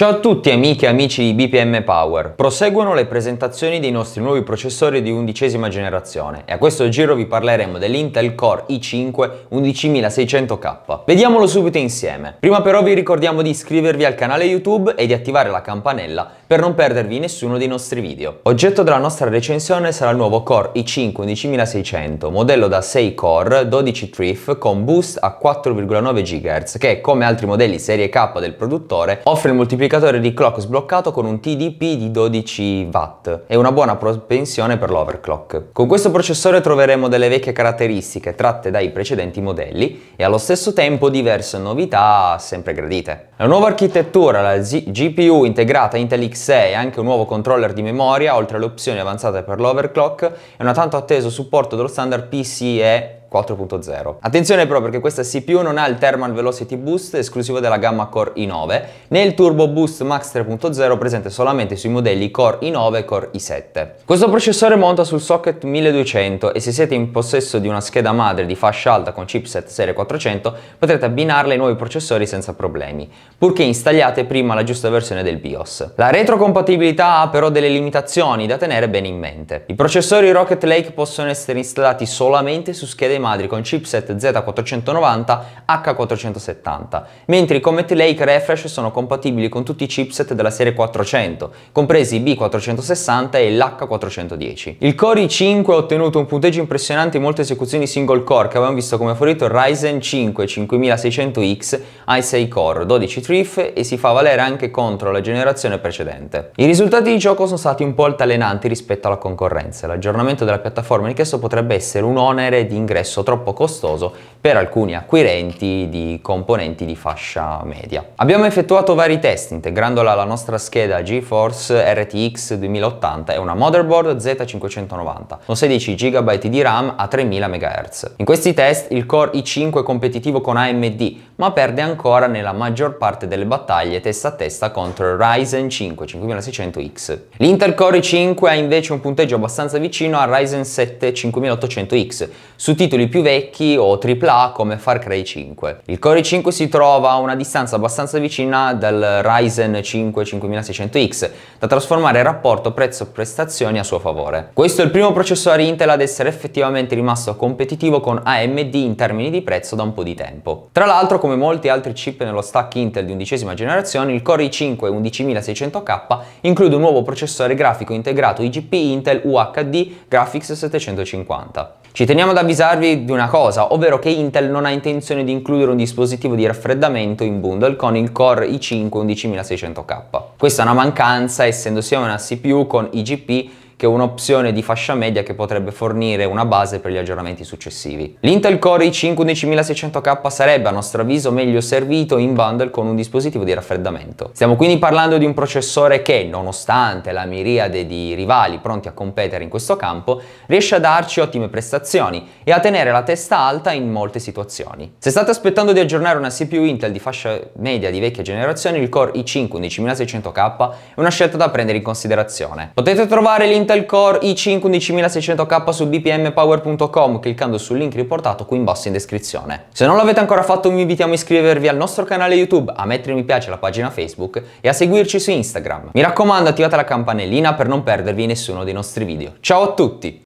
Ciao a tutti amiche e amici di BPM Power. Proseguono le presentazioni dei nostri nuovi processori di undicesima generazione e a questo giro vi parleremo dell'Intel Core i5 11600K. Vediamolo subito insieme. Prima però vi ricordiamo di iscrivervi al canale YouTube e di attivare la campanella per non perdervi nessuno dei nostri video. Oggetto della nostra recensione sarà il nuovo Core i5 11600, modello da 6 core, 12 TRIF con boost a 4,9 GHz che come altri modelli serie K del produttore offre il moltiplicatore moltiplicatore di clock sbloccato con un TDP di 12 watt e una buona propensione per l'overclock. Con questo processore troveremo delle vecchie caratteristiche tratte dai precedenti modelli e allo stesso tempo diverse novità sempre gradite. La nuova architettura, la G GPU integrata Intel X6 e anche un nuovo controller di memoria, oltre alle opzioni avanzate per l'overclock è un tanto atteso supporto dello standard PCE 4.0. Attenzione però perché questa CPU non ha il Thermal Velocity Boost esclusivo della gamma Core i9 né il Turbo Boost Max 3.0 presente solamente sui modelli Core i9 e Core i7. Questo processore monta sul socket 1200 e se siete in possesso di una scheda madre di fascia alta con chipset serie 400 potrete abbinarla ai nuovi processori senza problemi purché installiate prima la giusta versione del BIOS. La retrocompatibilità ha però delle limitazioni da tenere bene in mente. I processori Rocket Lake possono essere installati solamente su schede madri con chipset Z490 H470, mentre i Comet Lake Refresh sono compatibili con tutti i chipset della serie 400, compresi i B460 e l'H410. Il Core i5 ha ottenuto un punteggio impressionante in molte esecuzioni single core che avevamo visto come favorito il Ryzen 5 5600X i 6 core, 12 Citrif e si fa valere anche contro la generazione precedente. I risultati di gioco sono stati un po' altalenanti rispetto alla concorrenza. L'aggiornamento della piattaforma richiesto potrebbe essere un onere di ingresso troppo costoso per alcuni acquirenti di componenti di fascia media. Abbiamo effettuato vari test integrandola alla nostra scheda GeForce RTX 2080 e una motherboard Z590 con 16 GB di RAM a 3000 MHz. In questi test il Core i5 competitivo con AMD ma perde ancora nella maggior parte delle battaglie testa a testa contro il Ryzen 5 5600X. L'Intel Core 5 ha invece un punteggio abbastanza vicino al Ryzen 7 5800X su titoli più vecchi o AAA come Far Cry 5. Il Core 5 si trova a una distanza abbastanza vicina dal Ryzen 5 5600X da trasformare il rapporto prezzo-prestazioni a suo favore. Questo è il primo processore Intel ad essere effettivamente rimasto competitivo con AMD in termini di prezzo da un po' di tempo. Tra l'altro come come molti altri chip nello stack Intel di undicesima generazione, il Core i5-11600K include un nuovo processore grafico integrato IGP Intel UHD Graphics 750. Ci teniamo ad avvisarvi di una cosa, ovvero che Intel non ha intenzione di includere un dispositivo di raffreddamento in bundle con il Core i5-11600K. Questa è una mancanza essendo sia una CPU con IGP che è un'opzione di fascia media che potrebbe fornire una base per gli aggiornamenti successivi. L'Intel Core i 5 11600 k sarebbe a nostro avviso meglio servito in bundle con un dispositivo di raffreddamento. Stiamo quindi parlando di un processore che, nonostante la miriade di rivali pronti a competere in questo campo, riesce a darci ottime prestazioni e a tenere la testa alta in molte situazioni. Se state aspettando di aggiornare una CPU Intel di fascia media di vecchia generazione, il Core i 5 11600 k è una scelta da prendere in considerazione. Potete trovare l'Intel Intel Core i5 11600K su bpmpower.com cliccando sul link riportato qui in basso in descrizione. Se non l'avete ancora fatto vi invitiamo a iscrivervi al nostro canale YouTube, a mettere mi piace alla pagina Facebook e a seguirci su Instagram. Mi raccomando attivate la campanellina per non perdervi nessuno dei nostri video. Ciao a tutti!